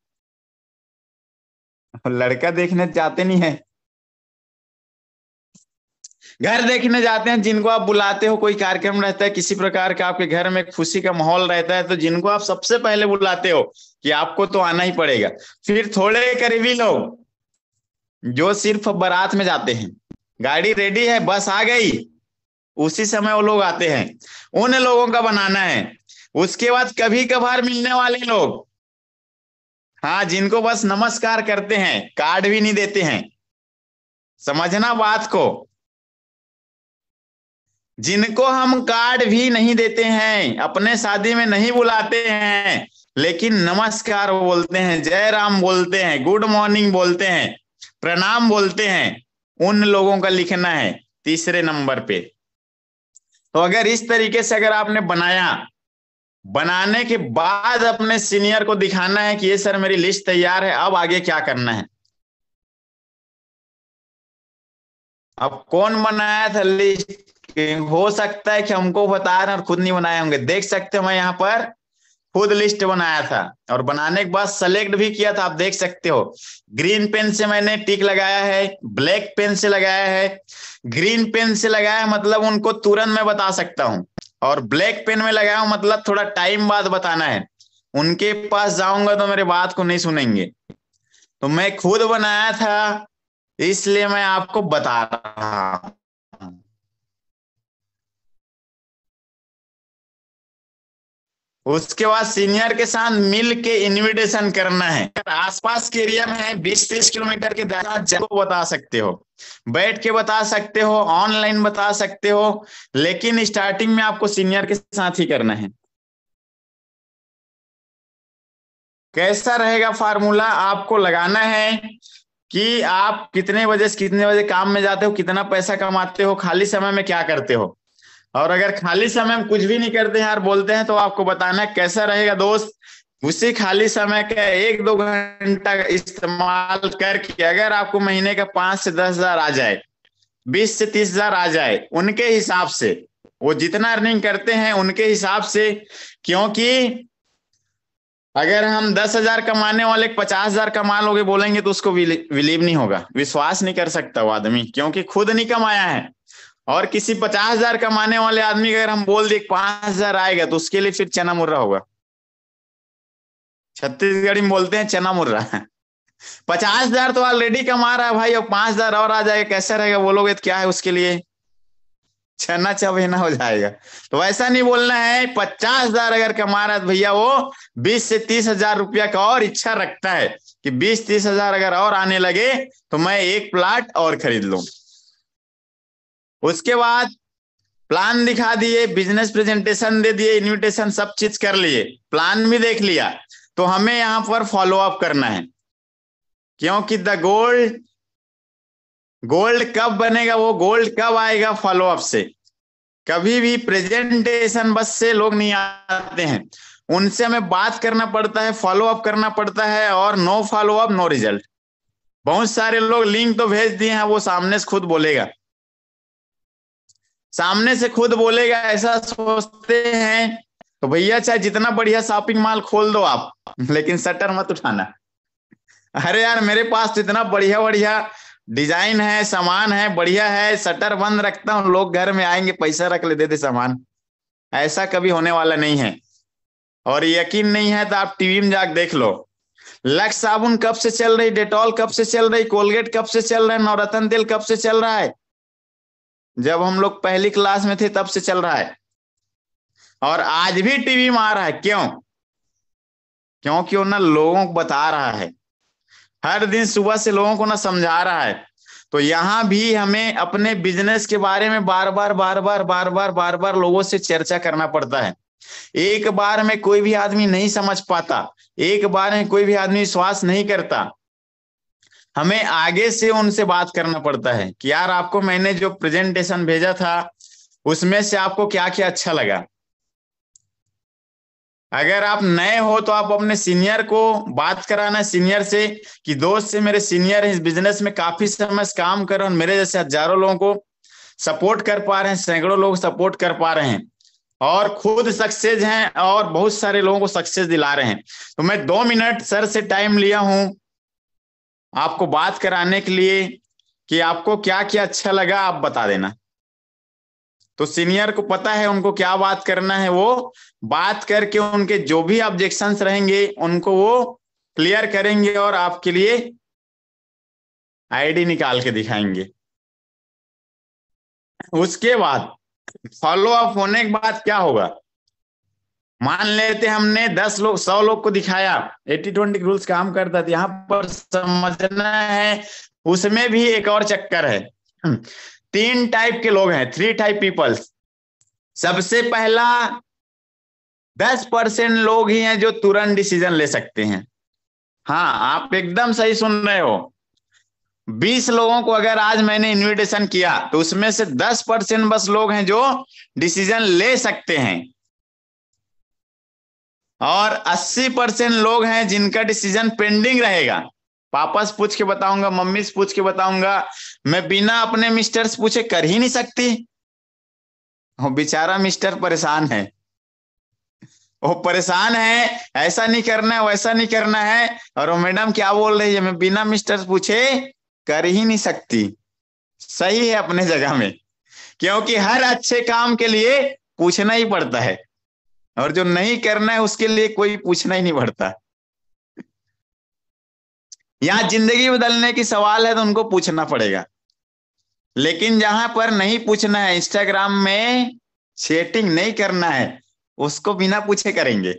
लड़का देखने जाते नहीं है घर देखने जाते हैं जिनको आप बुलाते हो कोई कार्यक्रम रहता है किसी प्रकार का आपके घर में खुशी का माहौल रहता है तो जिनको आप सबसे पहले बुलाते हो कि आपको तो आना ही पड़ेगा फिर थोड़े करीबी लोग जो सिर्फ बारात में जाते हैं गाड़ी रेडी है बस आ गई उसी समय वो लोग आते हैं उन लोगों का बनाना है उसके बाद कभी कभार मिलने वाले लोग हाँ जिनको बस नमस्कार करते हैं कार्ड भी नहीं देते हैं समझना बात को जिनको हम कार्ड भी नहीं देते हैं अपने शादी में नहीं बुलाते हैं लेकिन नमस्कार बोलते हैं जय राम बोलते हैं गुड मॉर्निंग बोलते हैं प्रणाम बोलते हैं उन लोगों का लिखना है तीसरे नंबर पे तो अगर इस तरीके से अगर आपने बनाया बनाने के बाद अपने सीनियर को दिखाना है कि ये सर मेरी लिस्ट तैयार है अब आगे क्या करना है अब कौन बनाया था लिस्ट हो सकता है कि हमको बता रहे और खुद नहीं बनाए होंगे देख सकते हैं मैं यहाँ पर खुद लिस्ट बनाया था और बनाने के बाद सेलेक्ट भी किया था आप देख सकते हो ग्रीन पेन से मैंने टिक लगाया है ब्लैक पेन से लगाया है ग्रीन पेन से लगाया मतलब उनको तुरंत मैं बता सकता हूँ और ब्लैक पेन में लगाया हूं मतलब थोड़ा टाइम बाद बताना है उनके पास जाऊंगा तो मेरे बात को नहीं सुनेंगे तो मैं खुद बनाया था इसलिए मैं आपको बता रहा हूं उसके बाद सीनियर के साथ मिल के इन्विटेशन करना है आसपास के एरिया में बीस तीस किलोमीटर के जगह बता सकते हो बैठ के बता सकते हो ऑनलाइन बता सकते हो लेकिन स्टार्टिंग में आपको सीनियर के साथ ही करना है कैसा रहेगा फार्मूला आपको लगाना है कि आप कितने बजे कितने बजे काम में जाते हो कितना पैसा कमाते हो खाली समय में क्या करते हो और अगर खाली समय हम कुछ भी नहीं करते हैं यार बोलते हैं तो आपको बताना कैसा रहेगा दोस्त उसी खाली समय का एक दो घंटा इस्तेमाल करके अगर आपको महीने का पांच से दस हजार आ जाए बीस से तीस हजार आ जाए उनके हिसाब से वो जितना अर्निंग करते हैं उनके हिसाब से क्योंकि अगर हम दस हजार कमाने वाले पचास हजार कमा लोगे बोलेंगे तो उसको विलीव नहीं होगा विश्वास नहीं कर सकता वो आदमी क्योंकि खुद नहीं कमाया है और किसी पचास हजार कमाने वाले आदमी अगर हम बोल दें पांच हजार आएगा तो उसके लिए फिर चना मुर्रा होगा छत्तीसगढ़ी में बोलते हैं चना मुर्रा *laughs* पचास हजार तो ऑलरेडी कमा रहा है भाई अब पांच हजार और आ जाएगा कैसे रहेगा बोलोगे तो क्या है उसके लिए छना चबेना हो जाएगा तो वैसा नहीं बोलना है पचास हजार अगर कमा रहा है तो भैया वो बीस से तीस हजार रुपया का और इच्छा रखता है कि बीस तीस हजार अगर और आने लगे तो मैं एक प्लाट और खरीद लू उसके बाद प्लान दिखा दिए बिजनेस प्रेजेंटेशन दे दिए इनविटेशन सब चीज कर लिए प्लान भी देख लिया तो हमें यहाँ पर फॉलो अप करना है क्योंकि द गोल्ड गोल्ड कब बनेगा वो गोल्ड कब आएगा फॉलो अप से कभी भी प्रेजेंटेशन बस से लोग नहीं आते हैं उनसे हमें बात करना पड़ता है फॉलो अप करना पड़ता है और no follow up no result बहुत सारे लोग लिंक तो भेज दिए हैं वो सामने से खुद बोलेगा सामने से खुद बोलेगा ऐसा सोचते हैं तो भैया चाहे जितना बढ़िया शॉपिंग मॉल खोल दो आप लेकिन शटर मत उठाना अरे यार मेरे पास तो इतना बढ़िया बढ़िया डिजाइन है सामान है बढ़िया है शटर बंद रखता हूँ लोग घर में आएंगे पैसा रख ले दे दे सामान ऐसा कभी होने वाला नहीं है और यकीन नहीं है तो आप टीवी में जाकर देख लो लक्स साबुन कब से चल रही डेटॉल कब से चल रही कोलगेट कब से चल रहा है नवरत्न तेल कब से चल रहा है जब हम लोग पहली क्लास में थे तब से चल रहा है और आज भी टीवी में आ रहा है क्यों क्योंकि वो ना लोगों को बता रहा है हर दिन सुबह से लोगों को ना समझा रहा है तो यहां भी हमें अपने बिजनेस के बारे में बार बार बार बार बार बार बार बार लोगों से चर्चा करना पड़ता है एक बार में कोई भी आदमी नहीं समझ पाता एक बार में कोई भी आदमी विश्वास नहीं करता हमें आगे से उनसे बात करना पड़ता है कि यार आपको मैंने जो प्रेजेंटेशन भेजा था उसमें से आपको क्या क्या अच्छा लगा अगर आप नए हो तो आप अपने सीनियर को बात कराना सीनियर से कि दोस्त से मेरे सीनियर इस बिजनेस में काफी समय से काम कर रहे हैं मेरे जैसे हजारों लोगों को सपोर्ट कर पा रहे हैं सैकड़ों लोग सपोर्ट कर पा रहे हैं और खुद सक्सेस हैं और बहुत सारे लोगों को सक्सेस दिला रहे हैं तो मैं दो मिनट सर से टाइम लिया हूं आपको बात कराने के लिए कि आपको क्या क्या अच्छा लगा आप बता देना तो सीनियर को पता है उनको क्या बात करना है वो बात करके उनके जो भी ऑब्जेक्शन रहेंगे उनको वो क्लियर करेंगे और आपके लिए आईडी निकाल के दिखाएंगे उसके बाद फॉलो अप होने के बाद क्या होगा मान लेते हमने दस लोग सौ लोग को दिखाया एटी ट्वेंटी रूल्स काम करता था यहाँ पर समझना है उसमें भी एक और चक्कर है हम्म। तीन टाइप के लोग हैं थ्री टाइप पीपल्स सबसे पहला दस परसेंट लोग ही हैं जो तुरंत डिसीजन ले सकते हैं हाँ आप एकदम सही सुन रहे हो बीस लोगों को अगर आज मैंने इनविटेशन किया तो उसमें से दस परसेंट बस लोग हैं जो डिसीजन ले सकते हैं और 80 परसेंट लोग हैं जिनका डिसीजन पेंडिंग रहेगा पापा से पूछ के बताऊंगा मम्मी से पूछ के बताऊंगा मैं बिना अपने मिस्टर से पूछे कर ही नहीं सकती वो बेचारा मिस्टर परेशान है वो परेशान है ऐसा नहीं करना है वैसा नहीं करना है और वो मैडम क्या बोल रही है मैं बिना मिस्टर से पूछे कर ही नहीं सकती सही है अपने जगह में क्योंकि हर अच्छे काम के लिए पूछना ही पड़ता है और जो नहीं करना है उसके लिए कोई पूछना ही नहीं पड़ता यहां जिंदगी बदलने की सवाल है तो उनको पूछना पड़ेगा लेकिन जहां पर नहीं पूछना है इंस्टाग्राम में चेटिंग नहीं करना है उसको बिना पूछे करेंगे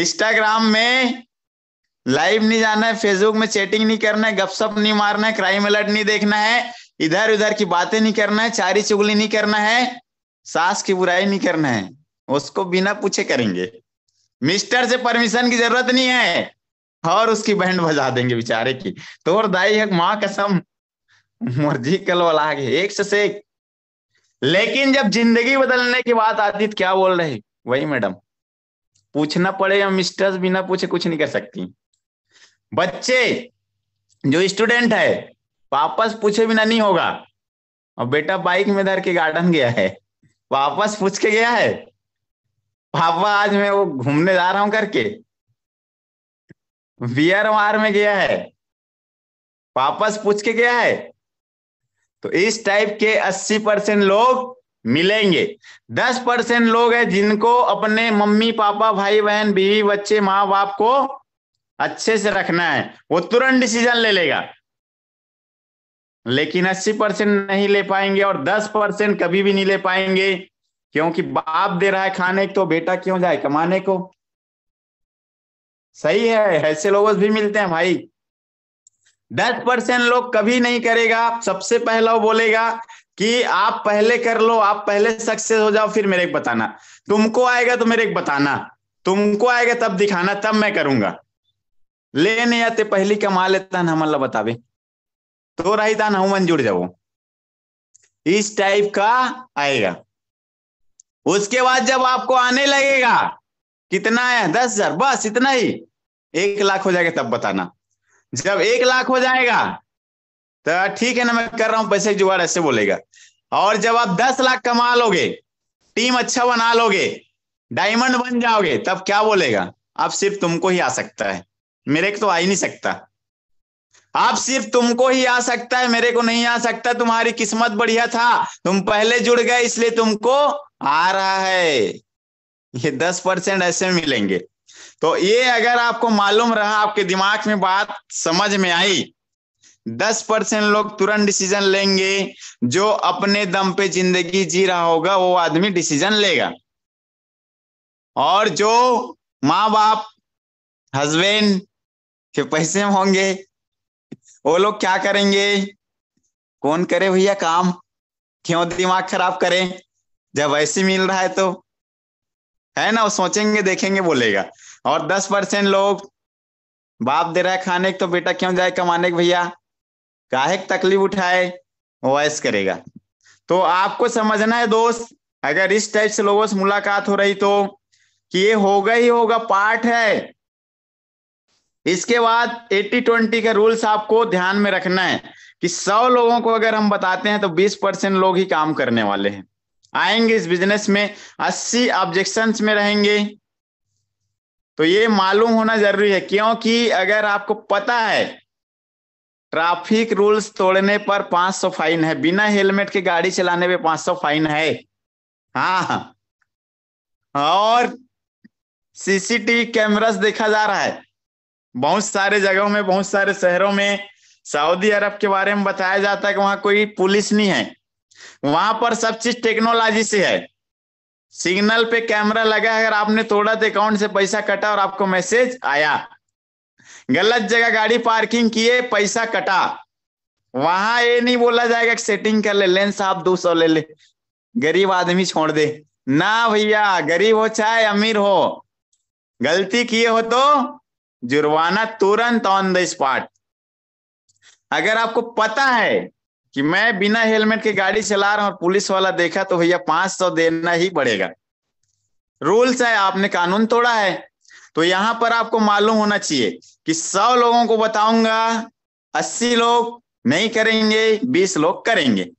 इंस्टाग्राम में लाइव नहीं जाना है फेसबुक में चैटिंग नहीं करना है गपशप नहीं मारना है क्राइम अलर्ट नहीं देखना है इधर उधर की बातें नहीं करना है चारी चुगली नहीं करना है सास की बुराई नहीं करना है उसको बिना पूछे करेंगे मिस्टर से परमिशन की जरूरत नहीं है और उसकी बैंड बजा देंगे बेचारे की तो और दाई है माँ कसम मर्जी कल वाला एक से एक लेकिन जब जिंदगी बदलने की बात आती तो क्या बोल रहे वही मैडम पूछना पड़े या मिस्टर्स बिना पूछे कुछ नहीं कर सकती बच्चे जो स्टूडेंट है वापस पूछे बिना नहीं होगा और बेटा बाइक में धर के गार्डन गया है वापस पूछ के गया है पापा आज मैं वो घूमने जा रहा हूं करके बियर वार में गया है वापस पूछ के गया है तो इस टाइप के 80 परसेंट लोग मिलेंगे 10 परसेंट लोग हैं जिनको अपने मम्मी पापा भाई बहन बीवी बच्चे माँ बाप को अच्छे से रखना है वो तुरंत डिसीजन ले लेगा लेकिन 80 परसेंट नहीं ले पाएंगे और 10 परसेंट कभी भी नहीं ले पाएंगे क्योंकि बाप दे रहा है खाने को तो बेटा क्यों जाए कमाने को सही है ऐसे लोग भी मिलते हैं भाई दस परसेंट लोग कभी नहीं करेगा सबसे पहला वो बोलेगा कि आप पहले कर लो आप पहले सक्सेस हो जाओ फिर मेरे को बताना तुमको आएगा तो मेरे को बताना तुमको आएगा तब दिखाना तब मैं करूंगा ले नहीं आते पहली कमा लेता ना हमला बतावे तो रही था ना जुड़ जाओ इस टाइप का आएगा उसके बाद जब आपको आने लगेगा कितना है दस हजार बस इतना ही एक लाख हो जाएगा तब बताना जब एक लाख हो जाएगा तो ठीक है ना मैं कर रहा हूं पैसे जुगाड़ ऐसे बोलेगा और जब आप दस लाख कमा लोगे टीम अच्छा बना लोगे डायमंड बन जाओगे तब क्या बोलेगा अब सिर्फ तुमको ही आ सकता है मेरे को तो आ ही नहीं सकता आप सिर्फ तुमको ही आ सकता है मेरे को नहीं आ सकता तुम्हारी किस्मत बढ़िया था तुम पहले जुड़ गए इसलिए तुमको आ रहा है ये दस परसेंट ऐसे मिलेंगे तो ये अगर आपको मालूम रहा आपके दिमाग में बात समझ में आई दस परसेंट लोग तुरंत डिसीजन लेंगे जो अपने दम पे जिंदगी जी रहा होगा वो आदमी डिसीजन लेगा और जो माँ बाप हस्बैंड के पैसे होंगे वो लोग क्या करेंगे कौन करे भैया काम क्यों दिमाग खराब करें जब ऐसी मिल रहा है तो है ना वो सोचेंगे देखेंगे बोलेगा और दस परसेंट लोग बाप दे रहा है खाने के तो बेटा क्यों जाए कमाने के भैया काहे तकलीफ उठाए वो ऐस करेगा तो आपको समझना है दोस्त अगर इस टाइप से लोगों से मुलाकात हो रही तो कि ये होगा ही होगा पार्ट है इसके बाद एट्टी ट्वेंटी का रूल्स आपको ध्यान में रखना है कि सौ लोगों को अगर हम बताते हैं तो बीस परसेंट लोग ही काम करने वाले हैं आएंगे इस बिजनेस में अस्सी ऑब्जेक्शन में रहेंगे तो ये मालूम होना जरूरी है क्योंकि अगर आपको पता है ट्रैफिक रूल्स तोड़ने पर 500 फाइन है बिना हेलमेट के गाड़ी चलाने पे 500 फाइन है हाँ, हाँ। और सीसीटीवी कैमरास देखा जा रहा है बहुत सारे जगहों में बहुत सारे शहरों में सऊदी अरब के बारे में बताया जाता है कि वहां कोई पुलिस नहीं है वहां पर सब चीज टेक्नोलॉजी से है सिग्नल पे कैमरा लगा है अगर आपने थोड़ा तो अकाउंट से पैसा कटा और आपको मैसेज आया गलत जगह गाड़ी पार्किंग किए पैसा कटा वहां ये नहीं बोला जाएगा कि सेटिंग कर ले लेंस आप दो सौ ले ले गरीब आदमी छोड़ दे ना भैया गरीब हो चाहे अमीर हो गलती किए हो तो जुर्माना तुरंत ऑन द स्पॉट अगर आपको पता है कि मैं बिना हेलमेट के गाड़ी चला रहा हूं और पुलिस वाला देखा तो भैया पांच सौ देना ही पड़ेगा रूल्स है आपने कानून तोड़ा है तो यहां पर आपको मालूम होना चाहिए कि सौ लोगों को बताऊंगा अस्सी लोग नहीं करेंगे बीस लोग करेंगे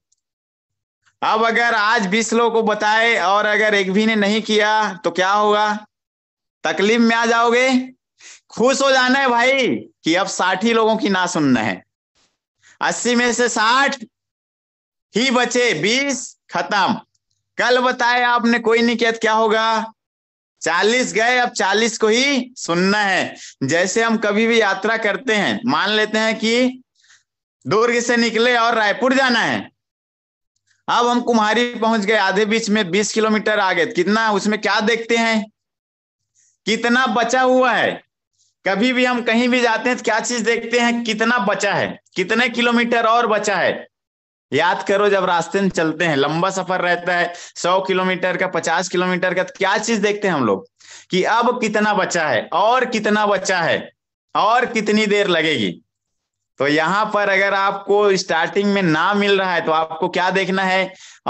अब अगर आज बीस लोगों को बताए और अगर एक भी ने नहीं किया तो क्या होगा तकलीफ में आ जाओगे खुश हो जाना है भाई कि अब साठ ही लोगों की ना सुनना है अस्सी में से साठ ही बचे बीस खत्म कल बताया आपने कोई नहीं किया तो क्या होगा चालीस गए अब चालीस को ही सुनना है जैसे हम कभी भी यात्रा करते हैं मान लेते हैं कि दुर्ग से निकले और रायपुर जाना है अब हम कुम्हारी पहुंच गए आधे बीच में बीस किलोमीटर आ गए कितना उसमें क्या देखते हैं कितना बचा हुआ है कभी भी हम कहीं भी जाते हैं तो क्या चीज देखते हैं कितना बचा है कितने किलोमीटर और बचा है याद करो जब रास्ते में चलते हैं लंबा सफर रहता है सौ किलोमीटर का पचास किलोमीटर का तो क्या चीज देखते हैं हम लोग कि अब कितना बचा है और कितना बचा है और कितनी देर लगेगी तो यहां पर अगर आपको स्टार्टिंग में ना मिल रहा है तो आपको क्या देखना है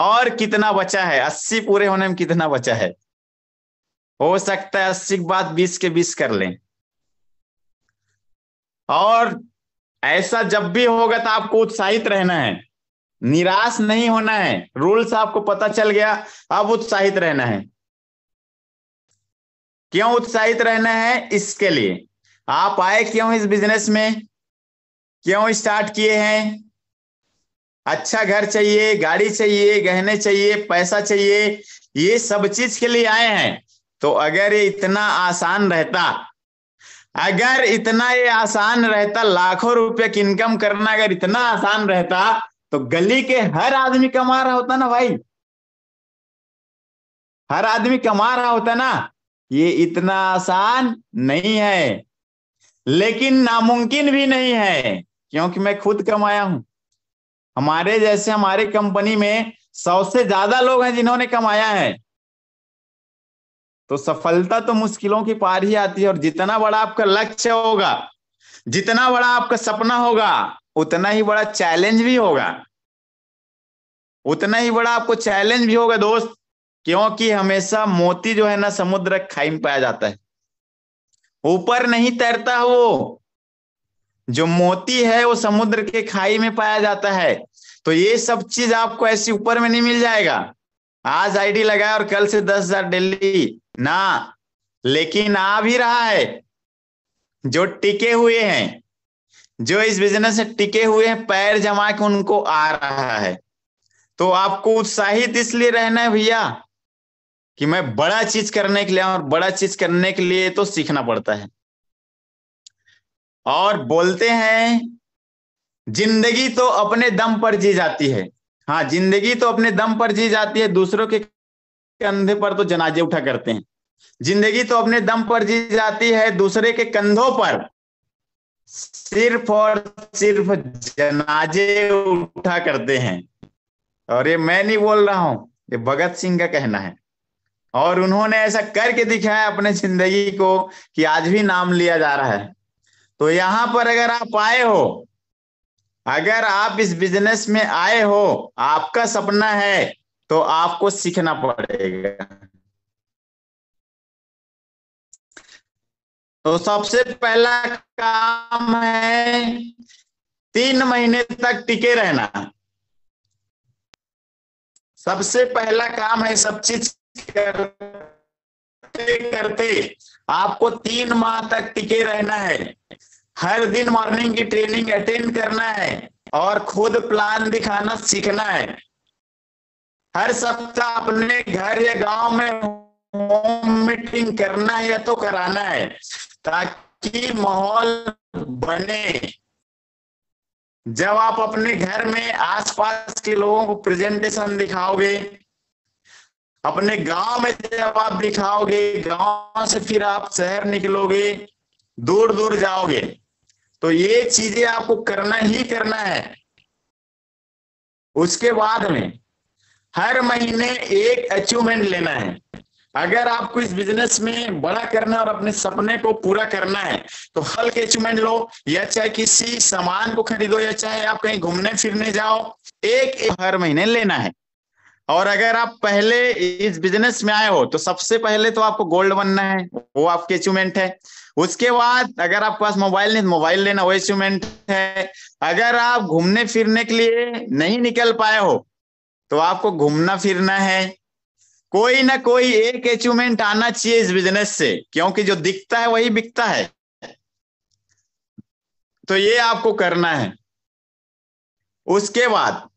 और कितना बचा है अस्सी पूरे होने में कितना बचा है हो सकता है अस्सी के बाद बीस के बीस कर लें और ऐसा जब भी होगा तो आपको उत्साहित रहना है निराश नहीं होना है रूल्स आपको पता चल गया अब उत्साहित रहना है क्यों उत्साहित रहना है इसके लिए आप आए क्यों इस बिजनेस में क्यों स्टार्ट किए हैं अच्छा घर चाहिए गाड़ी चाहिए गहने चाहिए पैसा चाहिए ये सब चीज के लिए आए हैं तो अगर ये इतना आसान रहता अगर इतना ये आसान रहता लाखों रुपए की इनकम करना अगर इतना आसान रहता तो गली के हर आदमी कमा रहा होता ना भाई हर आदमी कमा रहा होता ना ये इतना आसान नहीं है लेकिन नामुमकिन भी नहीं है क्योंकि मैं खुद कमाया हूं हमारे जैसे हमारे कंपनी में सौ से ज्यादा लोग हैं जिन्होंने कमाया है तो सफलता तो मुश्किलों की पार ही आती है और जितना बड़ा आपका लक्ष्य होगा जितना बड़ा आपका सपना होगा उतना ही बड़ा चैलेंज भी होगा उतना ही बड़ा आपको चैलेंज भी होगा दोस्त क्योंकि हमेशा मोती जो है ना समुद्र खाई में पाया जाता है ऊपर नहीं तैरता वो जो मोती है वो समुद्र के खाई में पाया जाता है तो ये सब चीज आपको ऐसी ऊपर में नहीं मिल जाएगा आज आईडी लगाया और कल से दस हजार डेली ना लेकिन आ भी रहा है जो टिके हुए हैं जो इस बिजनेस से टिके हुए हैं पैर जमा के उनको आ रहा है तो आपको उत्साहित इसलिए रहना है भैया कि मैं बड़ा चीज करने के लिए और बड़ा चीज करने के लिए तो सीखना पड़ता है और बोलते हैं जिंदगी तो अपने दम पर जी जाती है हाँ जिंदगी तो अपने दम पर जी जाती है दूसरों के कंधे पर तो जनाजे उठा करते हैं जिंदगी तो अपने दम पर जी जाती है दूसरे के कंधों पर सिर्फ और सिर्फ जनाजे उठा करते हैं और ये मैं नहीं बोल रहा हूं ये भगत सिंह का कहना है और उन्होंने ऐसा करके दिखाया अपने जिंदगी को कि आज भी नाम लिया जा रहा है तो यहां पर अगर आप आए हो अगर आप इस बिजनेस में आए हो आपका सपना है तो आपको सीखना पड़ेगा तो सबसे पहला काम है तीन महीने तक टिके रहना सबसे पहला काम है सब चीज करते करते आपको तीन माह तक टिके रहना है हर दिन मॉर्निंग की ट्रेनिंग अटेंड करना है और खुद प्लान दिखाना सीखना है हर सप्ताह अपने घर या गांव में होम मीटिंग करना है या तो कराना है ताकि माहौल बने जब आप अपने घर में आसपास के लोगों को प्रेजेंटेशन दिखाओगे अपने गांव में जब आप दिखाओगे गांव से फिर आप शहर निकलोगे दूर दूर जाओगे तो ये चीजें आपको करना ही करना है उसके बाद में हर महीने एक अचीवमेंट लेना है अगर आपको इस बिजनेस में बड़ा करना और अपने सपने को पूरा करना है तो हल्के अचीवमेंट लो या चाहे किसी सामान को खरीदो या चाहे आप कहीं घूमने फिरने जाओ एक, एक हर महीने लेना है और अगर आप पहले इस बिजनेस में आए हो तो सबसे पहले तो आपको गोल्ड बनना है वो आपके अचीवमेंट है उसके बाद अगर आपके पास मोबाइल नहीं मोबाइल लेना वो अचीवमेंट है अगर आप घूमने फिरने के लिए नहीं निकल पाए हो तो आपको घूमना फिरना है कोई ना कोई एक अचीवमेंट आना चाहिए इस बिजनेस से क्योंकि जो दिखता है वही बिकता है तो ये आपको करना है उसके बाद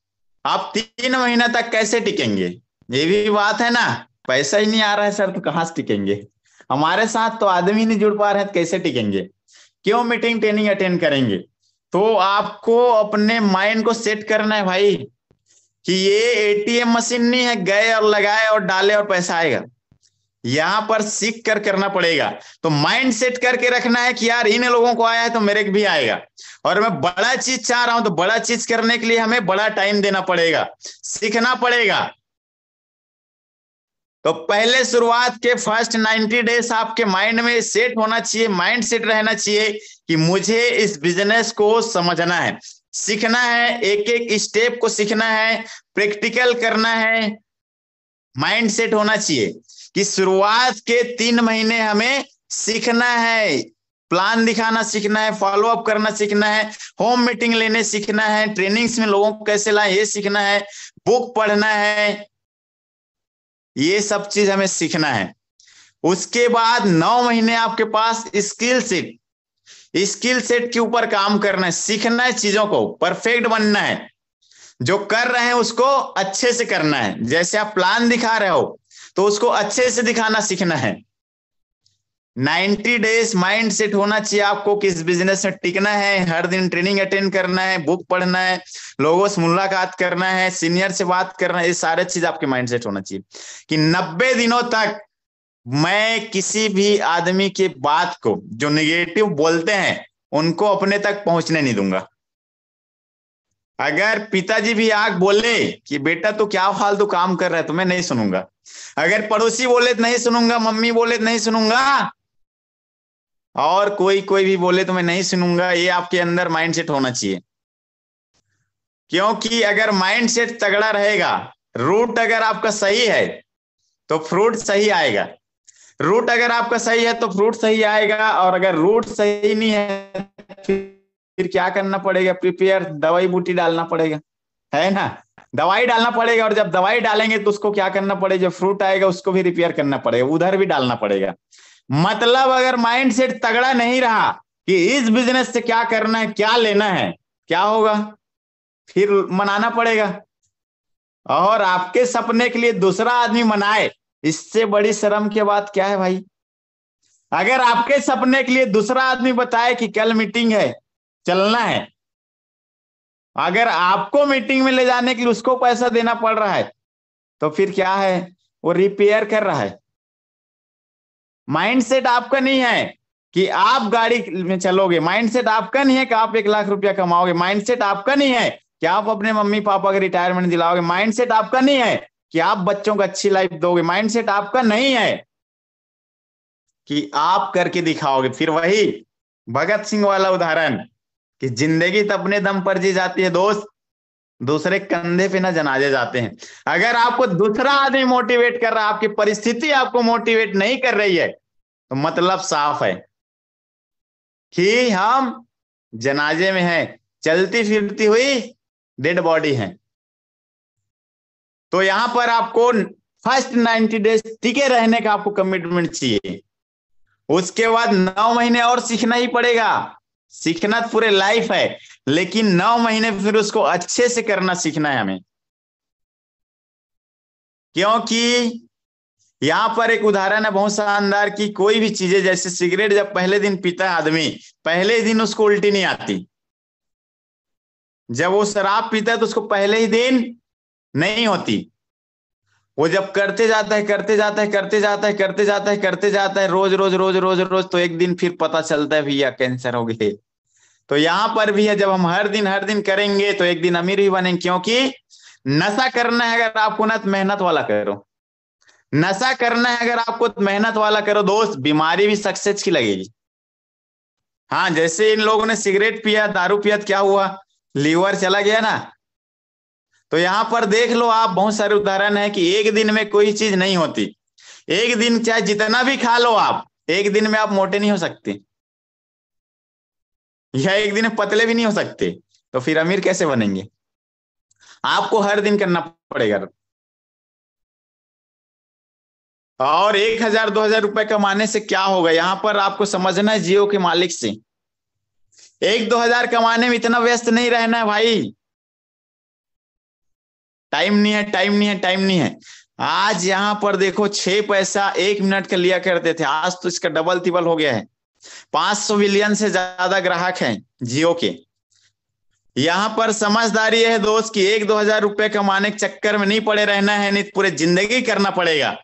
आप तीन महीना तक कैसे टिकेंगे ये भी बात है ना पैसा ही नहीं आ रहा है सर तो कहाँ से टिकेंगे हमारे साथ तो आदमी नहीं जुड़ पा रहे तो कैसे टिकेंगे क्यों मीटिंग ट्रेनिंग अटेंड करेंगे तो आपको अपने माइंड को सेट करना है भाई कि ये एटीएम मशीन नहीं है गए और लगाए और डाले और पैसा आएगा यहां पर सीख कर करना पड़ेगा तो माइंड सेट करके रखना है कि यार इन लोगों को आया है तो मेरे भी आएगा और मैं बड़ा चीज चाह रहा हूं तो बड़ा चीज करने के लिए हमें बड़ा टाइम देना पड़ेगा सीखना पड़ेगा तो पहले शुरुआत के फर्स्ट नाइन्टी डेज आपके माइंड में सेट होना चाहिए माइंड सेट रहना चाहिए कि मुझे इस बिजनेस को समझना है सीखना है एक एक स्टेप को सीखना है प्रैक्टिकल करना है माइंड सेट होना चाहिए कि शुरुआत के तीन महीने हमें सीखना है प्लान दिखाना सीखना है फॉलो अप करना सीखना है होम मीटिंग लेने सीखना है ट्रेनिंग्स में लोगों को कैसे लाए ये सीखना है बुक पढ़ना है ये सब चीज हमें सीखना है उसके बाद नौ महीने आपके पास स्किल सीख स्किल सेट के ऊपर काम करना है सीखना है चीजों को परफेक्ट बनना है जो कर रहे हैं उसको अच्छे से करना है जैसे आप प्लान दिखा रहे हो तो उसको अच्छे से दिखाना सीखना है 90 डेज माइंड सेट होना चाहिए आपको किस बिजनेस में टिकना है हर दिन ट्रेनिंग अटेंड करना है बुक पढ़ना है लोगों से मुलाकात करना है सीनियर से बात करना है ये सारे चीज आपके माइंड सेट होना चाहिए कि 90 दिनों तक मैं किसी भी आदमी के बात को जो निगेटिव बोलते हैं उनको अपने तक पहुंचने नहीं दूंगा अगर पिताजी भी आग बोले कि बेटा तू तो क्या फालतू काम कर रहा है तो मैं नहीं सुनूंगा अगर पड़ोसी बोले तो नहीं सुनूंगा मम्मी बोले तो नहीं सुनूंगा और कोई कोई भी बोले तो मैं नहीं सुनूंगा ये आपके अंदर माइंडसेट होना चाहिए क्योंकि अगर माइंडसेट तगड़ा रहेगा रूट अगर आपका सही है तो फ्रूट सही आएगा रूट अगर आपका सही है तो फ्रूट सही आएगा और अगर रूट सही नहीं है फिर क्या करना पड़ेगा प्रिपेयर दवाई बूटी डालना पड़ेगा है ना दवाई डालना पड़ेगा और जब दवाई डालेंगे तो उसको क्या करना पड़ेगा जब फ्रूट आएगा उसको भी रिपेयर करना पड़ेगा उधर भी डालना पड़ेगा मतलब अगर माइंड सेट तगड़ा नहीं रहा कि इस बिजनेस से क्या करना है क्या लेना है क्या होगा फिर मनाना पड़ेगा और आपके सपने के लिए दूसरा आदमी मनाए इससे बड़ी शर्म की बात क्या है भाई अगर आपके सपने के लिए दूसरा आदमी बताए कि कल मीटिंग है चलना है अगर आपको मीटिंग में ले जाने के लिए उसको पैसा देना पड़ रहा है तो फिर क्या है वो रिपेयर कर रहा है माइंडसेट आपका नहीं है कि आप गाड़ी में चलोगे माइंडसेट आपका नहीं है कि आप एक लाख रुपया कमाओगे माइंडसेट आपका नहीं है कि आप अपने मम्मी पापा के रिटायरमेंट दिलाओगे माइंडसेट आपका नहीं है कि आप बच्चों को अच्छी लाइफ दोगे माइंडसेट आपका नहीं है कि आप करके दिखाओगे फिर वही भगत सिंह वाला उदाहरण कि जिंदगी तो अपने दम पर जी जाती है दोस्त दूसरे कंधे पे ना जनाजे जाते हैं अगर आपको दूसरा आदमी मोटिवेट कर रहा है आपकी परिस्थिति आपको मोटिवेट नहीं कर रही है तो मतलब साफ है कि हम जनाजे में हैं चलती फिरती हुई डेड बॉडी है तो यहां पर आपको फर्स्ट नाइन्टी डेज टिके रहने का आपको कमिटमेंट चाहिए उसके बाद नौ महीने और सीखना ही पड़ेगा सीखना तो पूरे लाइफ है लेकिन नौ महीने फिर उसको अच्छे से करना सीखना है हमें क्योंकि यहां पर एक उदाहरण है बहुत शानदार की कोई भी चीजें जैसे सिगरेट जब पहले दिन पीता है आदमी पहले दिन उसको उल्टी नहीं आती जब वो शराब पीता है तो उसको पहले ही दिन नहीं होती वो जब करते जाता है करते जाता है करते जाता है करते जाता है करते जाता है रोज रोज रोज रोज रोज तो एक दिन फिर पता चलता है भैया कैंसर हो गए तो यहां पर भी है जब हम हर दिन हर दिन करेंगे तो एक दिन अमीर भी बनेंगे क्योंकि नशा करना है अगर आपको ना तो मेहनत वाला करो नशा करना है अगर आपको तो मेहनत वाला करो दोस्त बीमारी भी सक्सेस की लगेगी हाँ जैसे इन लोगों ने सिगरेट पिया दारू पिया तो क्या हुआ लीवर चला गया ना तो यहाँ पर देख लो आप बहुत सारे उदाहरण है कि एक दिन में कोई चीज नहीं होती एक दिन चाहे जितना भी खा लो आप एक दिन में आप मोटे नहीं हो सकते या एक दिन पतले भी नहीं हो सकते तो फिर अमीर कैसे बनेंगे आपको हर दिन करना पड़ेगा और एक हजार दो हजार रुपए कमाने से क्या होगा यहाँ पर आपको समझना है जियो के मालिक से एक दो हजार कमाने में इतना व्यस्त नहीं रहना है भाई टाइम नहीं है टाइम नहीं है टाइम नहीं है आज यहां पर देखो छह पैसा एक मिनट का लिया करते थे आज तो इसका डबल तिबल हो गया है 500 मिलियन से ज्यादा ग्राहक हैं जियो के यहां पर समझदारी है दोस्त कि एक दो हजार रुपए कमाने के चक्कर में नहीं पड़े रहना है नहीं तो पूरे जिंदगी करना पड़ेगा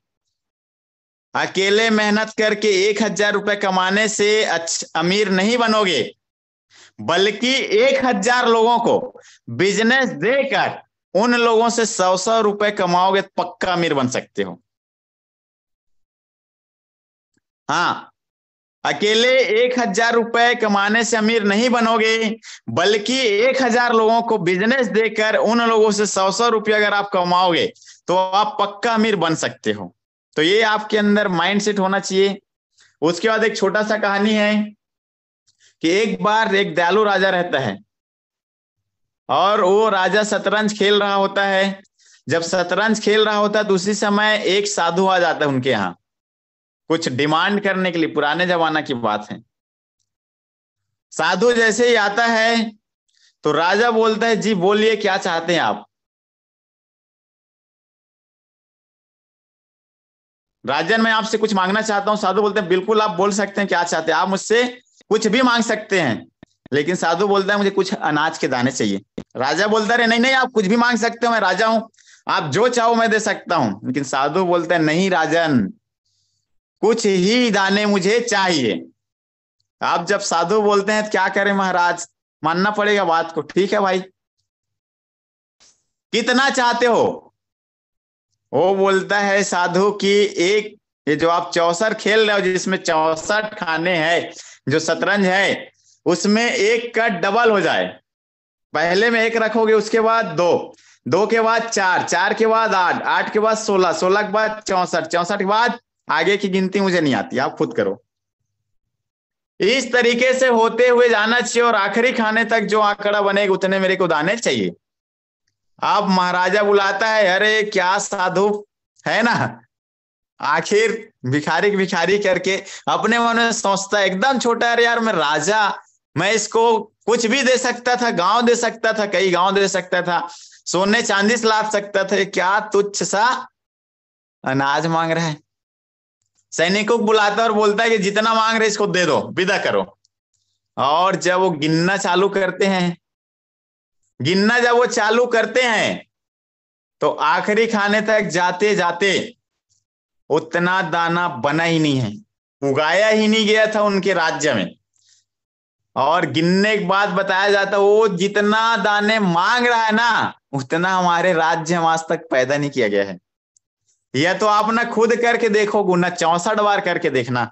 अकेले मेहनत करके एक हजार रुपए कमाने से अमीर नहीं बनोगे बल्कि एक हजार लोगों को बिजनेस देकर उन लोगों से सौ सौ रुपए कमाओगे पक्का अमीर बन सकते हो हाँ अकेले एक हजार रुपए कमाने से अमीर नहीं बनोगे बल्कि एक हजार लोगों को बिजनेस देकर उन लोगों से सौ सौ रुपये अगर आप कमाओगे तो आप पक्का अमीर बन सकते हो तो ये आपके अंदर माइंडसेट होना चाहिए उसके बाद एक छोटा सा कहानी है कि एक बार एक दयालु राजा रहता है और वो राजा शतरंज खेल रहा होता है जब शतरंज खेल रहा होता है तो उसी समय एक साधु आ जाता है उनके यहाँ कुछ डिमांड करने के लिए पुराने जमाना की बात है साधु जैसे ही आता है तो राजा बोलता है जी बोलिए क्या चाहते हैं आप राजन मैं आपसे कुछ मांगना चाहता हूं साधु बोलते हैं बिल्कुल आप बोल सकते हैं क्या चाहते हैं आप मुझसे कुछ भी मांग सकते हैं लेकिन साधु बोलता है मुझे कुछ अनाज के दाने चाहिए राजा बोलता रहे नहीं नहीं आप कुछ भी मांग सकते हो मैं राजा हूं आप जो चाहो मैं दे सकता हूँ लेकिन साधु बोलते हैं नहीं राजन कुछ ही दाने मुझे चाहिए आप जब साधु बोलते हैं तो क्या करें महाराज मानना पड़ेगा बात को ठीक है भाई कितना चाहते हो वो बोलता है साधु कि एक ये जो आप चौसर खेल रहे हो जिसमें चौसठ खाने हैं जो शतरंज है उसमें एक का डबल हो जाए पहले में एक रखोगे उसके बाद दो दो के बाद चार चार के बाद आठ आठ के बाद सोलह सोलह के बाद चौसठ चौसठ के बाद आगे की गिनती मुझे नहीं आती आप खुद करो इस तरीके से होते हुए जाना चाहिए और आखिरी खाने तक जो आंकड़ा बनेगा उतने मेरे को दाने चाहिए आप महाराजा बुलाता है अरे क्या साधु है ना आखिर भिखारी भिखारी करके अपने मन में सोचता है एकदम छोटा अरे यार मैं राजा मैं इसको कुछ भी दे सकता था गांव दे सकता था कई गांव दे सकता था सोने चांदी से लाद सकता था क्या तुच्छ सा अनाज मांग रहा है सैनिकों को बुलाता और बोलता है कि जितना मांग रहे इसको दे दो विदा करो और जब वो गिनना चालू करते हैं गिनना जब वो चालू करते हैं तो आखिरी खाने तक जाते जाते उतना दाना बना ही नहीं है उगाया ही नहीं गया था उनके राज्य में और गिनने के बाद बताया जाता वो जितना दाने मांग रहा है ना उतना हमारे राज्य में आज तक पैदा नहीं किया गया है यह तो आप ना खुद करके देखो गुना चौसठ बार करके देखना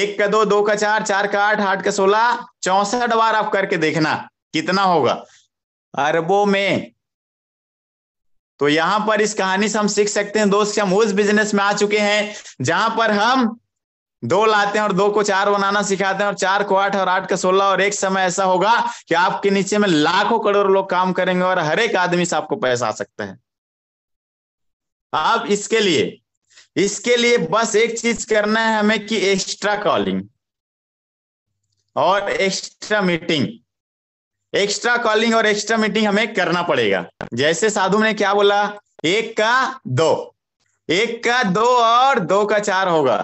एक का दो दो का चार चार का आठ आठ का सोलह चौसठ बार आप करके देखना कितना होगा अरबों में तो यहां पर इस कहानी से हम सीख सकते हैं दोस्त हम उस बिजनेस में आ चुके हैं जहां पर हम दो लाते हैं और दो को चार बनाना सिखाते हैं और चार को आठ और आठ का सोलह और एक समय ऐसा होगा कि आपके नीचे में लाखों करोड़ लोग काम करेंगे और हर एक आदमी से आपको पैसा आ सकता है आप इसके लिए इसके लिए बस एक चीज करना है हमें कि एक्स्ट्रा कॉलिंग और एक्स्ट्रा मीटिंग एक्स्ट्रा कॉलिंग और एक्स्ट्रा मीटिंग हमें करना पड़ेगा जैसे साधु ने क्या बोला एक का दो एक का दो और दो का चार होगा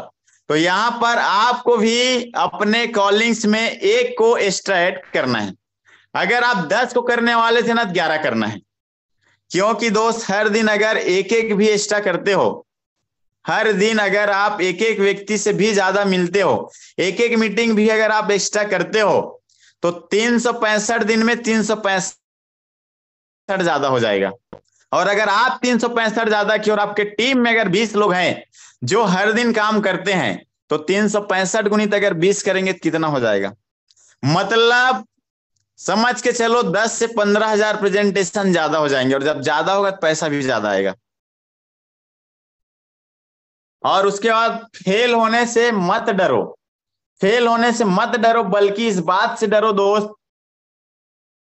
तो यहां पर आपको भी अपने कॉलिंग्स में एक को एक्स्ट्रा एड करना है अगर आप दस को करने वाले थे ना तो ग्यारह करना है क्योंकि दोस्त हर दिन अगर एक एक भी एक्स्ट्रा करते हो हर दिन अगर आप एक एक व्यक्ति से भी ज्यादा मिलते हो एक एक मीटिंग भी अगर आप एक्स्ट्रा करते हो तो तीन दिन में तीन ज्यादा हो जाएगा और अगर आप तीन सौ पैंसठ ज्यादा की और आपके टीम में अगर बीस लोग हैं जो हर दिन काम करते हैं तो तीन सौ पैंसठ गुणित अगर बीस करेंगे तो कितना हो जाएगा मतलब समझ के चलो दस से पंद्रह हजार प्रेजेंटेशन ज्यादा हो जाएंगे और जब ज्यादा होगा तो पैसा भी ज्यादा आएगा और उसके बाद फेल होने से मत डरो फेल होने से मत डरो बल्कि इस बात से डरो दोस्त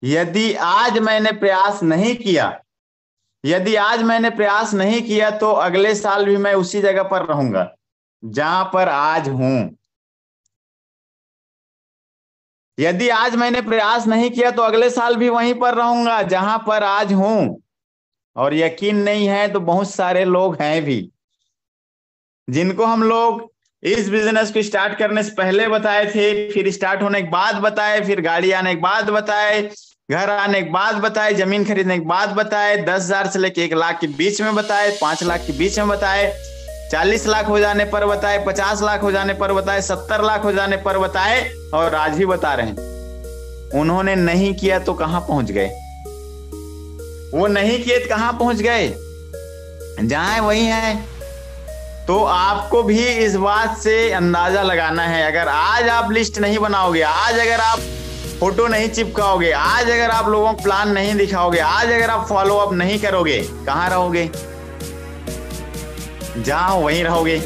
यदि आज मैंने प्रयास नहीं किया यदि आज मैंने प्रयास नहीं किया तो अगले साल भी मैं उसी जगह पर रहूंगा जहां पर आज हूं यदि आज मैंने प्रयास नहीं किया तो अगले साल भी वहीं पर रहूंगा जहां पर आज हूं और यकीन नहीं है तो बहुत सारे लोग हैं भी जिनको हम लोग इस बिजनेस को स्टार्ट करने से पहले बताए थे फिर स्टार्ट होने के बाद बताए फिर गाड़ी आने के बाद बताए घर आने के बाद बताए जमीन खरीदने के बाद बताए दस हजार से लेके एक लाख के बीच में बताए पांच लाख के बीच में बताए चालीस लाख हो जाने पर बताए पचास लाख हो जाने पर बताए सत्तर लाख हो जाने पर बताए और आज भी बता रहे हैं उन्होंने नहीं किया तो कहां पहुंच गए वो नहीं किए तो कहां पहुंच गए जहां है वही है तो आपको भी इस बात से अंदाजा लगाना है अगर आज आप लिस्ट नहीं बनाओगे आज अगर आप फोटो नहीं चिपकाओगे आज अगर आप लोगों को प्लान नहीं दिखाओगे आज अगर आप फॉलो अप नहीं करोगे कहाँ रहोगे जहां वहीं रहोगे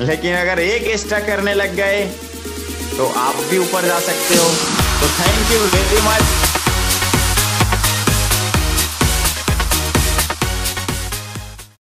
लेकिन अगर एक एक्स्ट्रा करने लग गए तो आप भी ऊपर जा सकते हो तो थैंक यू वेरी मच